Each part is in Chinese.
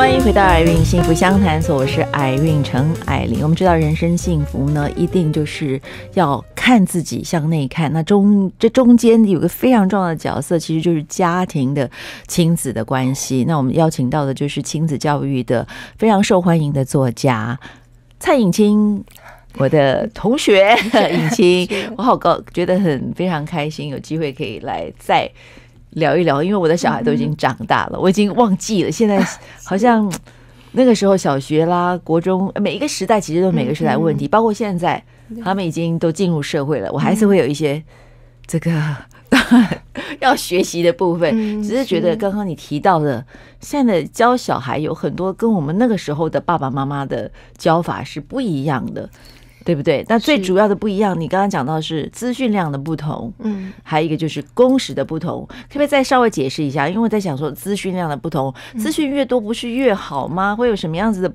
欢迎回到爱运幸福相谈所，我是爱运成爱玲。我们知道，人生幸福呢，一定就是要看自己，向内看。那中这中间有个非常重要的角色，其实就是家庭的亲子的关系。那我们邀请到的就是亲子教育的非常受欢迎的作家蔡颖清，我的同学颖清，我好高，觉得很非常开心，有机会可以来再聊一聊，因为我的小孩都已经长大了，我已经忘记了。现在 好像那个时候小学啦、国中，每一个时代其实都每个时代问题，包括现在，他们已经都进入社会了，我还是会有一些这个 要学习的部分。只是觉得刚刚你提到的，现在教小孩有很多跟我们那个时候的爸爸妈妈的教法是不一样的。对不对？那最主要的不一样，你刚刚讲到是资讯量的不同，嗯，还有一个就是工时的不同。可不可以再稍微解释一下？因为我在想说，资讯量的不同，资讯越多不是越好吗？会有什么样子的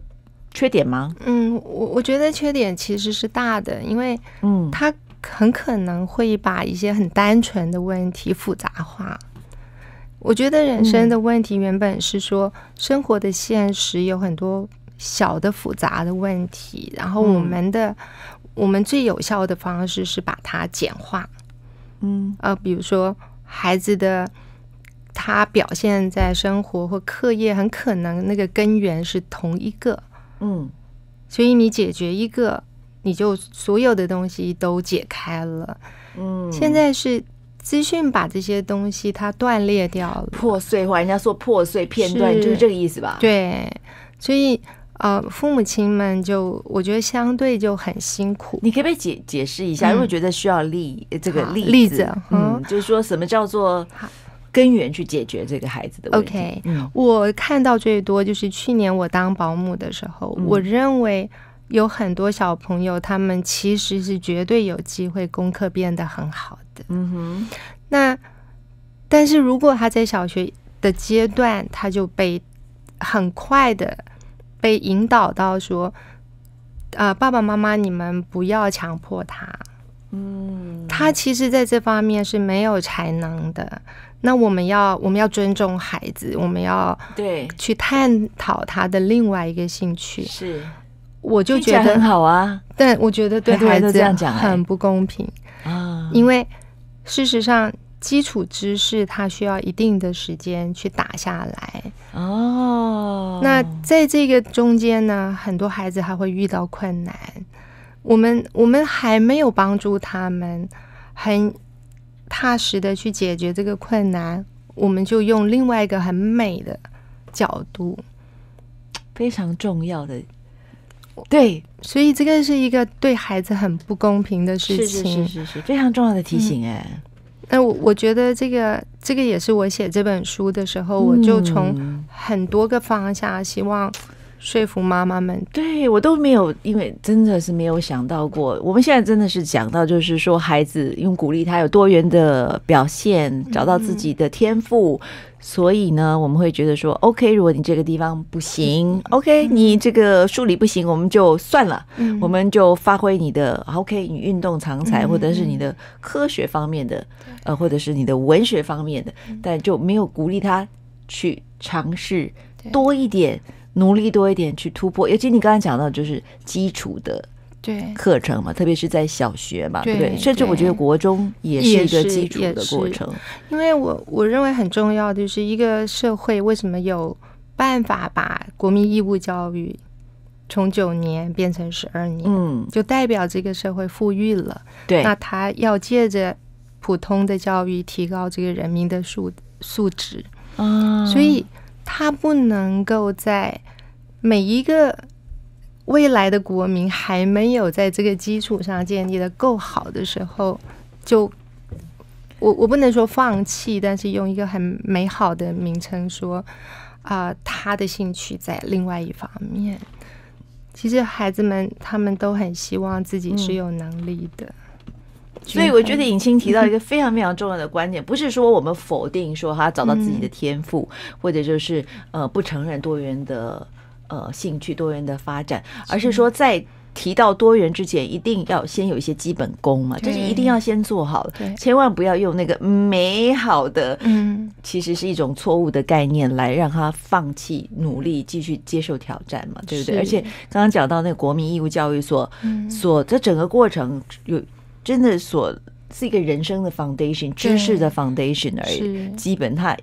缺点吗？嗯，我我觉得缺点其实是大的，因为嗯，它很可能会把一些很单纯的问题复杂化。我觉得人生的问题原本是说生活的现实有很多。小的复杂的问题，然后我们的我们最有效的方式是把它简化。嗯，呃，比如说孩子的他表现在生活或课业，很可能那个根源是同一个。嗯，所以你解决一个，你就所有的东西都解开了。嗯，现在是资讯把这些东西它断裂掉了，破碎化。人家说破碎片段，就是这个意思吧？对，所以。呃，父母亲们就我觉得相对就很辛苦。你可不可以解解释一下？因为觉得需要例这个例子，嗯，就是说什么叫做根源去解决这个孩子的问题？OK，我看到最多就是去年我当保姆的时候，我认为有很多小朋友他们其实是绝对有机会功课变得很好的。嗯哼，那但是如果他在小学的阶段，他就被很快的。被引导到说，呃，爸爸妈妈，你们不要强迫他。嗯，他其实在这方面是没有才能的。那我们要，我们要尊重孩子，我们要对去探讨他的另外一个兴趣。是，我就觉得很好啊。但我觉得对孩子很不公平啊，因为事实上。基础知识，它需要一定的时间去打下来哦。那在这个中间呢，很多孩子还会遇到困难。我们我们还没有帮助他们，很踏实的去解决这个困难，我们就用另外一个很美的角度，非常重要的。对，所以这个是一个对孩子很不公平的事情。是是是是，非常重要的提醒哎。那我我觉得这个这个也是我写这本书的时候，我就从很多个方向希望。说服妈妈们，对我都没有，因为真的是没有想到过。我们现在真的是讲到，就是说孩子用鼓励他有多元的表现，找到自己的天赋。所以呢，我们会觉得说，OK，如果你这个地方不行，OK，你这个数理不行，我们就算了，我们就发挥你的 OK，你运动常才，或者是你的科学方面的，呃，或者是你的文学方面的，但就没有鼓励他去尝试多一点。努力多一点去突破，尤其你刚才讲到就是基础的对课程嘛，特别是在小学嘛，对对？甚至我觉得国中也是一个基础的过程，因为我我认为很重要，就是一个社会为什么有办法把国民义务教育从九年变成十二年？嗯，就代表这个社会富裕了。对，那他要借着普通的教育提高这个人民的素素质，所以。他不能够在每一个未来的国民还没有在这个基础上建立的够好的时候，就我我不能说放弃，但是用一个很美好的名称说，啊，他的兴趣在另外一方面。其实孩子们他们都很希望自己是有能力的。所以我觉得尹清提到一个非常非常重要的观点，不是说我们否定说他找到自己的天赋，或者就是呃不承认多元的呃兴趣多元的发展，而是说在提到多元之前，一定要先有一些基本功嘛，就是一定要先做好，千万不要用那个美好的嗯，其实是一种错误的概念来让他放弃努力，继续接受挑战嘛，对不对？而且刚刚讲到那个国民义务教育所所这整个过程有。真的所是一个人生的 foundation，知识的 foundation 而已。基本它，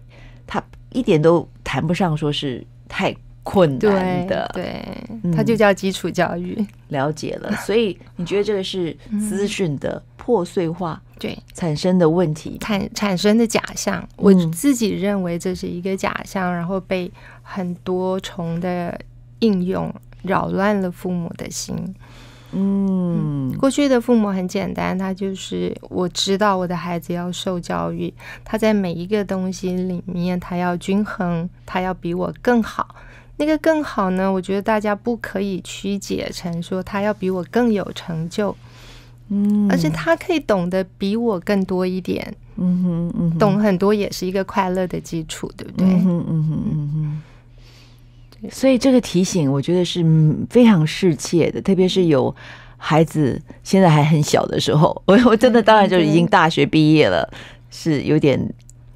它一点都谈不上说是太困难的。对，它就叫基础教育，了解了。所以你觉得这个是资讯的破碎化，对产生的问题产产生的假象。我自己认为这是一个假象，然后被很多重的应用扰乱了父母的心。嗯。过去的父母很简单，他就是我知道我的孩子要受教育，他在每一个东西里面，他要均衡，他要比我更好。那个更好呢？我觉得大家不可以曲解成说他要比我更有成就，嗯，而且他可以懂得比我更多一点，嗯哼嗯，懂很多也是一个快乐的基础，对不对？嗯哼嗯哼，嗯。所以这个提醒我觉得是非常世切的，特别是有。孩子现在还很小的时候，我我真的当然就已经大学毕业了，是有点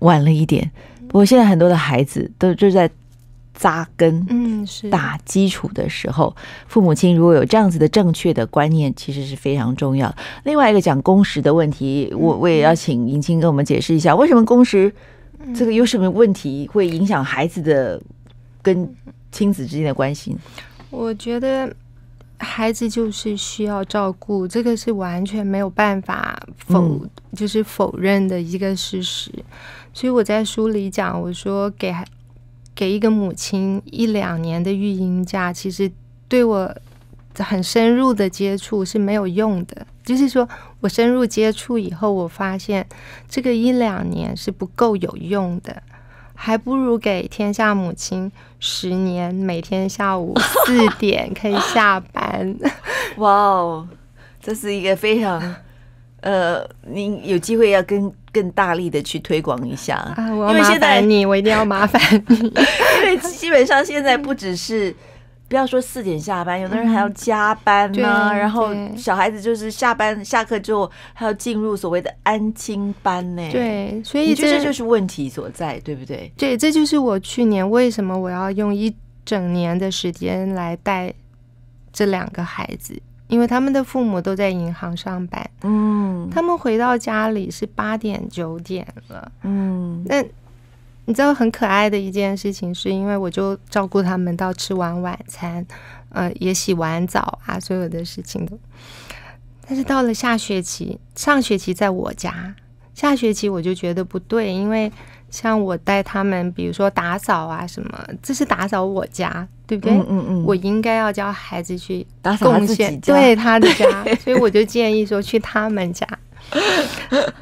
晚了一点。不过现在很多的孩子都就在扎根，嗯，是打基础的时候，父母亲如果有这样子的正确的观念，其实是非常重要。另外一个讲工时的问题，我我也要请迎青跟我们解释一下，为什么工时这个有什么问题会影响孩子的跟亲子之间的关系？我觉得。孩子就是需要照顾，这个是完全没有办法否就是否认的一个事实。所以我在书里讲，我说给给一个母亲一两年的育婴假，其实对我很深入的接触是没有用的。就是说我深入接触以后，我发现这个一两年是不够有用的。还不如给天下母亲十年，每天下午四 点可以下班。哇哦，这是一个非常呃，您有机会要跟更大力的去推广一下啊，因为现在你我一定要麻烦，因为基本上现在不只是。不要说四点下班，有的人还要加班呢。然后小孩子就是下班下课之后还要进入所谓的安亲班呢。对，所以这就是问题所在，对不对？对，这就是我去年为什么我要用一整年的时间来带这两个孩子，因为他们的父母都在银行上班。嗯。他们回到家里是八点九点了。嗯。那。你知道很可爱的一件事情，是因为我就照顾他们到吃完晚餐，呃，也洗完澡啊，所有的事情但是到了下学期，上学期在我家，下学期我就觉得不对，因为像我带他们，比如说打扫啊什么，这是打扫我家，对不对？嗯嗯嗯。我应该要教孩子去打扫贡献，对他的 家，所以我就建议说去他们家，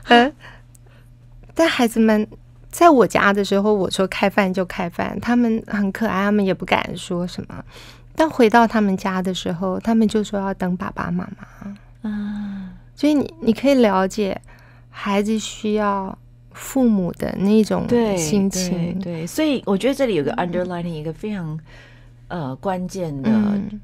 但孩子们。在我家的时候，我说开饭就开饭，他们很可爱，他们也不敢说什么。但回到他们家的时候，他们就说要等爸爸妈妈。嗯，所以你你可以了解孩子需要父母的那种心情。对，所以我觉得这里有个 underlining 一个非常呃关键的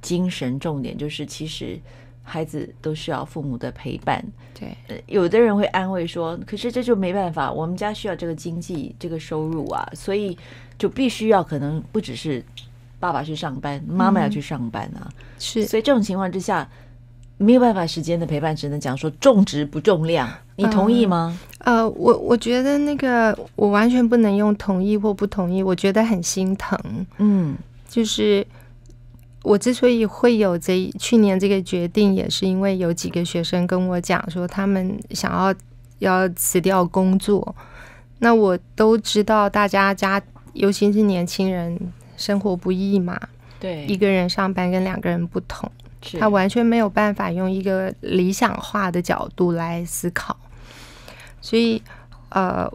精神重点，就是其实。孩子都需要父母的陪伴，对。有的人会安慰说：“可是这就没办法，我们家需要这个经济，这个收入啊，所以就必须要可能不只是爸爸去上班，妈妈要去上班啊。”是。所以这种情况之下，没有办法时间的陪伴，只能讲说重质不重量，你同意吗？呃，我我觉得那个我完全不能用同意或不同意，我觉得很心疼。嗯，就是。我之所以会有这去年这个决定，也是因为有几个学生跟我讲说，他们想要要辞掉工作。那我都知道，大家家尤其是年轻人生活不易嘛。对，一个人上班跟两个人不同，他完全没有办法用一个理想化的角度来思考。所以，呃，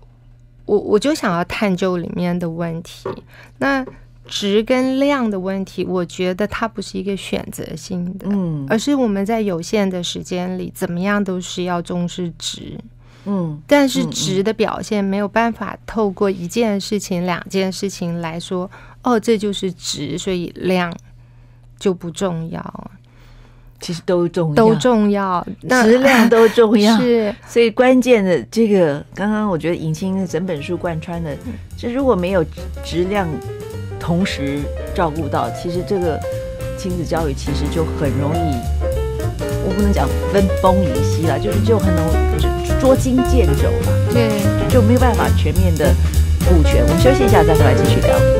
我我就想要探究里面的问题。那。值跟量的问题，我觉得它不是一个选择性的，嗯，而是我们在有限的时间里，怎么样都是要重视值，嗯，但是值的表现没有办法透过一件事情、两件事情来说，哦，这就是值，所以量就不重要，其实都重要，都重要，质量都重 要，是，所以关键的这个，刚刚我觉得尹青整本书贯穿的，就如果没有质量。同时照顾到，其实这个亲子教育其实就很容易，我不能讲分崩离析了，就是就很容易捉襟见肘了，对，就没有办法全面的顾全。我们休息一下，再回来继续聊。